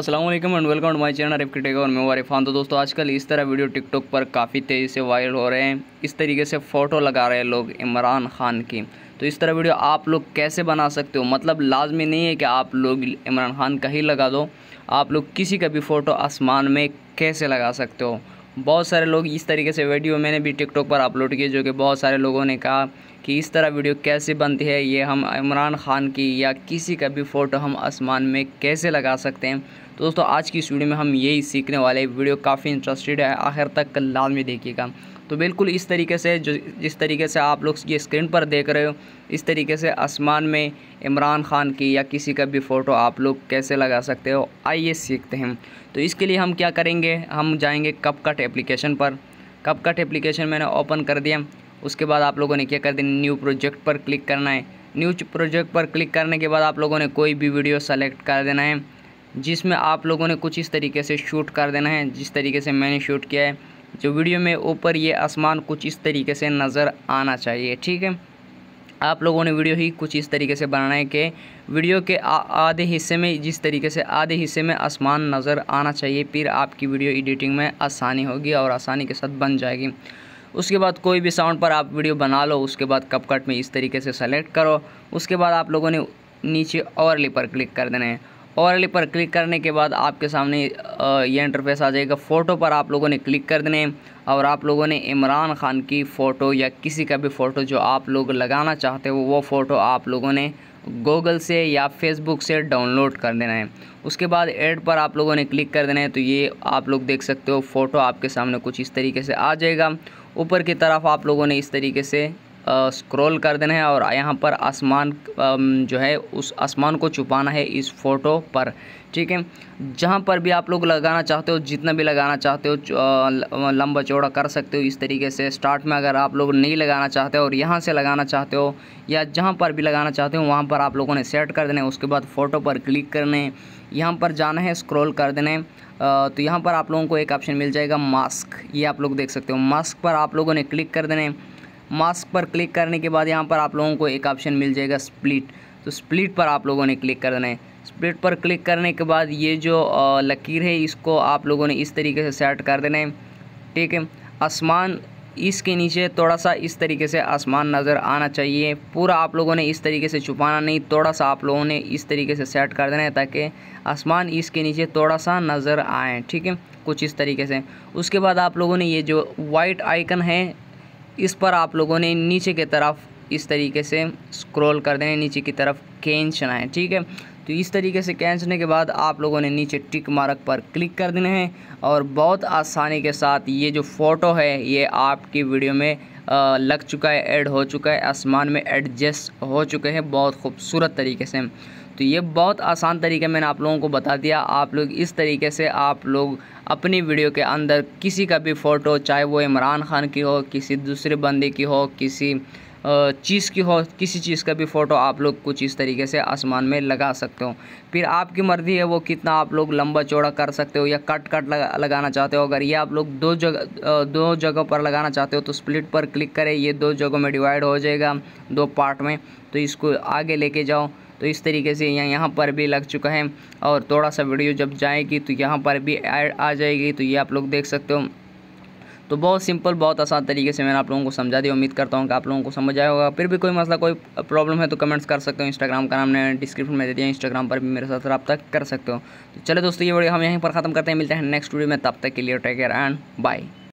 Aslam and welcome to my channel Arab critic और मैं वारिफान तो दोस्तों आजकल इस तरह वीडियो टिकटॉक पर काफ़ी तेज़ी से वायरल हो रहे हैं इस तरीके से फ़ोटो लगा रहे हैं लोग इमरान खान की तो इस तरह वीडियो आप लोग कैसे बना सकते हो मतलब लाजमी नहीं है कि आप लोग इमरान खान का ही लगा दो आप लोग किसी का भी फ़ोटो आसमान में कैसे लगा सकते हो बहुत सारे लोग इस तरीके से वीडियो मैंने भी टिकटॉक पर अपलोड किए जो कि बहुत सारे लोगों ने कहा कि इस तरह वीडियो कैसे बनती है ये हम इमरान खान की या किसी का भी फ़ोटो हम आसमान में कैसे लगा सकते हैं तो दोस्तों आज की इस वीडियो में हम यही सीखने वाले वीडियो काफ़ी इंटरेस्टेड है आखिर तक लाल में देखिएगा तो बिल्कुल इस तरीके से जो जिस तरीके से आप लोग ये स्क्रीन पर देख रहे हो इस तरीके से आसमान में इमरान खान की या किसी का भी फ़ोटो आप लोग कैसे लगा सकते हो आइए सीखते हैं तो इसके लिए हम क्या करेंगे हम जाएंगे कप कट एप्लीकेशन पर कप कट एप्लीकेशन मैंने ओपन कर दिया उसके बाद आप लोगों ने क्या कर देना न्यू प्रोजेक्ट पर क्लिक करना है न्यू प्रोजेक्ट पर क्लिक करने के बाद आप लोगों ने कोई भी वीडियो सेलेक्ट कर देना है जिसमें आप लोगों ने कुछ इस तरीके से शूट कर देना है जिस तरीके से मैंने शूट किया है जो वीडियो में ऊपर ये आसमान कुछ इस तरीके से नज़र आना चाहिए ठीक है आप लोगों ने वीडियो ही कुछ इस तरीके से बनाना है कि वीडियो के आधे हिस्से में जिस तरीके से आधे हिस्से में आसमान नज़र आना चाहिए फिर आपकी वीडियो एडिटिंग में आसानी होगी और आसानी के साथ बन जाएगी उसके बाद कोई भी साउंड पर आप वीडियो बना लो उसके बाद कप कट में इस तरीके से सेलेक्ट करो उसके बाद आप लोगों ने नीचे ओवरली पर क्लिक कर देना है ओवरली पर क्लिक करने के बाद आपके सामने ये इंटरफेस आ जाएगा फ़ोटो पर आप लोगों ने क्लिक कर देने और आप लोगों ने इमरान खान की फ़ोटो या किसी का भी फ़ोटो जो आप लोग लगाना चाहते हो वो फ़ोटो आप लोगों ने गूगल से या फेसबुक से डाउनलोड कर देना है उसके बाद एड पर आप लोगों ने क्लिक कर देना है तो ये आप लोग देख सकते हो फ़ोटो आपके सामने कुछ इस तरीके से आ जाएगा ऊपर की तरफ आप लोगों ने इस तरीके से स्क्रॉल कर देना है और यहाँ पर आसमान जो है उस आसमान को छुपाना है इस फ़ोटो पर ठीक है जहाँ पर भी आप लोग लगाना चाहते हो जितना भी लगाना चाहते हो लंबा चौड़ा कर सकते हो इस तरीके से स्टार्ट में अगर आप लोग नहीं लगाना चाहते हो और यहाँ से लगाना चाहते हो या जहाँ पर भी लगाना चाहते हो वहाँ पर आप लोगों ने सेट कर देना है उसके बाद फ़ोटो पर क्लिक करने यहाँ पर जाना है स्क्रॉल कर देने तो यहाँ पर आप लोगों को एक ऑप्शन मिल जाएगा मास्क ये आप लोग देख सकते हो मास्क पर आप लोगों ने क्लिक कर देने मास्क पर क्लिक करने के बाद यहाँ पर आप लोगों को एक ऑप्शन मिल जाएगा स्प्लिट तो स्प्लिट पर आप लोगों ने क्लिक कर देना है स्प्लिट पर क्लिक करने के बाद ये जो लकीर है इसको आप लोगों ने इस तरीके से सेट कर देना है ठीक है आसमान इसके नीचे थोड़ा सा इस तरीके से आसमान नज़र आना चाहिए पूरा आप लोगों ने इस तरीके से छुपाना नहीं थोड़ा सा आप लोगों ने इस तरीके से सेट कर देना है ताकि आसमान इसके नीचे थोड़ा सा नज़र आए ठीक है कुछ इस तरीके से उसके बाद आप लोगों ने ये जो वाइट आइकन है इस पर आप लोगों ने नीचे की तरफ इस तरीके से स्क्रॉल कर देना नीचे की तरफ कैंचना है ठीक है तो इस तरीके से कैंचने के बाद आप लोगों ने नीचे टिक मार्क पर क्लिक कर देना है और बहुत आसानी के साथ ये जो फ़ोटो है ये आपकी वीडियो में लग चुका है ऐड हो चुका है आसमान में एडजस्ट हो चुके हैं बहुत खूबसूरत तरीके से तो ये बहुत आसान तरीके मैंने आप लोगों को बता दिया आप लोग इस तरीके से आप लोग अपनी वीडियो के अंदर किसी का भी फ़ोटो चाहे वो इमरान खान की हो किसी दूसरे बंदे की हो किसी चीज़ की हो किसी चीज़ का भी फ़ोटो आप लोग कुछ इस तरीके से आसमान में लगा सकते हो फिर आपकी मर्ज़ी है वो कितना आप लोग लंबा चौड़ा कर सकते हो या कट कट लगा, लगाना चाहते हो अगर ये आप लोग दो जगह दो जगह पर लगाना चाहते हो तो स्प्लिट पर क्लिक करें ये दो जगहों में डिवाइड हो जाएगा दो पार्ट में तो इसको आगे लेके जाओ तो इस तरीके से यहाँ यहाँ पर भी लग चुका है और थोड़ा सा वीडियो जब जाएगी तो यहाँ पर भी ऐड आ जाएगी तो ये आप लोग देख सकते हो तो बहुत सिंपल बहुत आसान तरीके से मैंने आप लोगों को समझा दिया उम्मीद करता हूँ कि आप लोगों को समझ आया होगा फिर भी कोई मसला कोई प्रॉब्लम है तो कमेंट्स कर सकते हो इंस्टाग्राम का नाम मैंने डिस्क्रिप्शन में दे दिया इंस्टाग्राम पर भी मेरे साथ रब्ता कर सकते हो तो चले दोस्तों ये वीडियो हम यहीं पर ख़त्म करते हैं मिलते हैं नेक्स्ट वीडियो में तब तक के लिए टेक केयर एंड बाय